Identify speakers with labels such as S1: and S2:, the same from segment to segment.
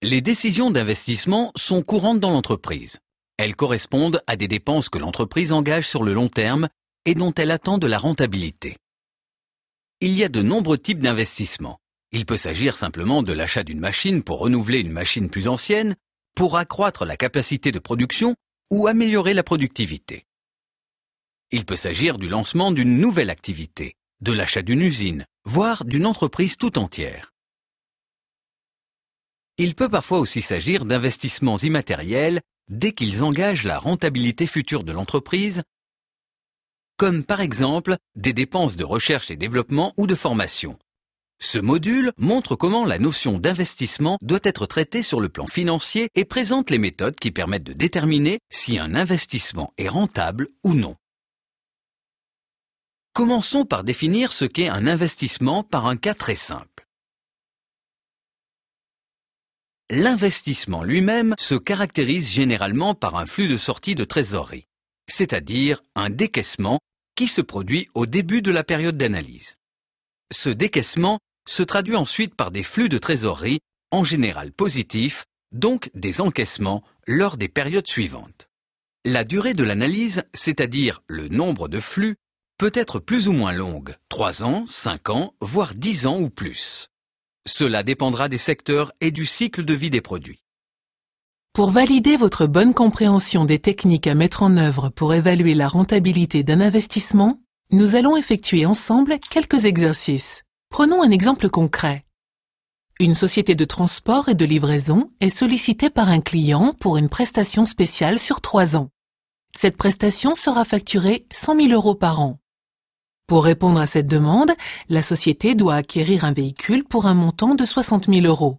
S1: Les décisions d'investissement sont courantes dans l'entreprise. Elles correspondent à des dépenses que l'entreprise engage sur le long terme et dont elle attend de la rentabilité. Il y a de nombreux types d'investissements. Il peut s'agir simplement de l'achat d'une machine pour renouveler une machine plus ancienne, pour accroître la capacité de production ou améliorer la productivité. Il peut s'agir du lancement d'une nouvelle activité, de l'achat d'une usine, voire d'une entreprise tout entière. Il peut parfois aussi s'agir d'investissements immatériels dès qu'ils engagent la rentabilité future de l'entreprise, comme par exemple des dépenses de recherche et développement ou de formation. Ce module montre comment la notion d'investissement doit être traitée sur le plan financier et présente les méthodes qui permettent de déterminer si un investissement est rentable ou non. Commençons par définir ce qu'est un investissement par un cas très simple. L'investissement lui-même se caractérise généralement par un flux de sortie de trésorerie, c'est-à-dire un décaissement qui se produit au début de la période d'analyse. Ce décaissement se traduit ensuite par des flux de trésorerie, en général positifs, donc des encaissements lors des périodes suivantes. La durée de l'analyse, c'est-à-dire le nombre de flux, peut être plus ou moins longue, 3 ans, 5 ans, voire 10 ans ou plus. Cela dépendra des secteurs et du cycle de vie des produits.
S2: Pour valider votre bonne compréhension des techniques à mettre en œuvre pour évaluer la rentabilité d'un investissement, nous allons effectuer ensemble quelques exercices. Prenons un exemple concret. Une société de transport et de livraison est sollicitée par un client pour une prestation spéciale sur trois ans. Cette prestation sera facturée 100 000 euros par an. Pour répondre à cette demande, la société doit acquérir un véhicule pour un montant de 60 000 euros.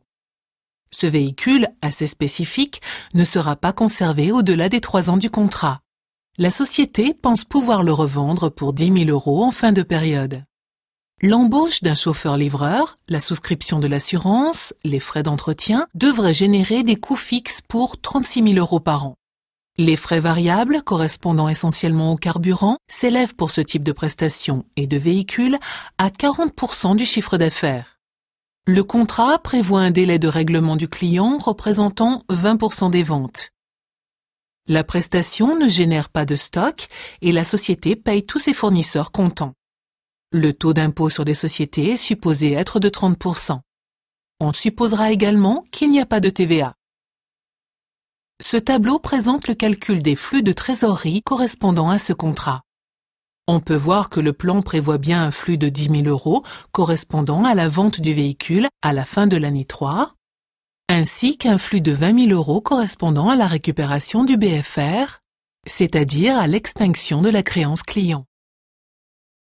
S2: Ce véhicule, assez spécifique, ne sera pas conservé au-delà des trois ans du contrat. La société pense pouvoir le revendre pour 10 000 euros en fin de période. L'embauche d'un chauffeur-livreur, la souscription de l'assurance, les frais d'entretien devraient générer des coûts fixes pour 36 000 euros par an. Les frais variables, correspondant essentiellement au carburant, s'élèvent pour ce type de prestations et de véhicules à 40% du chiffre d'affaires. Le contrat prévoit un délai de règlement du client représentant 20% des ventes. La prestation ne génère pas de stock et la société paye tous ses fournisseurs comptants. Le taux d'impôt sur les sociétés est supposé être de 30%. On supposera également qu'il n'y a pas de TVA. Ce tableau présente le calcul des flux de trésorerie correspondant à ce contrat. On peut voir que le plan prévoit bien un flux de 10 000 euros correspondant à la vente du véhicule à la fin de l'année 3, ainsi qu'un flux de 20 000 euros correspondant à la récupération du BFR, c'est-à-dire à, à l'extinction de la créance client.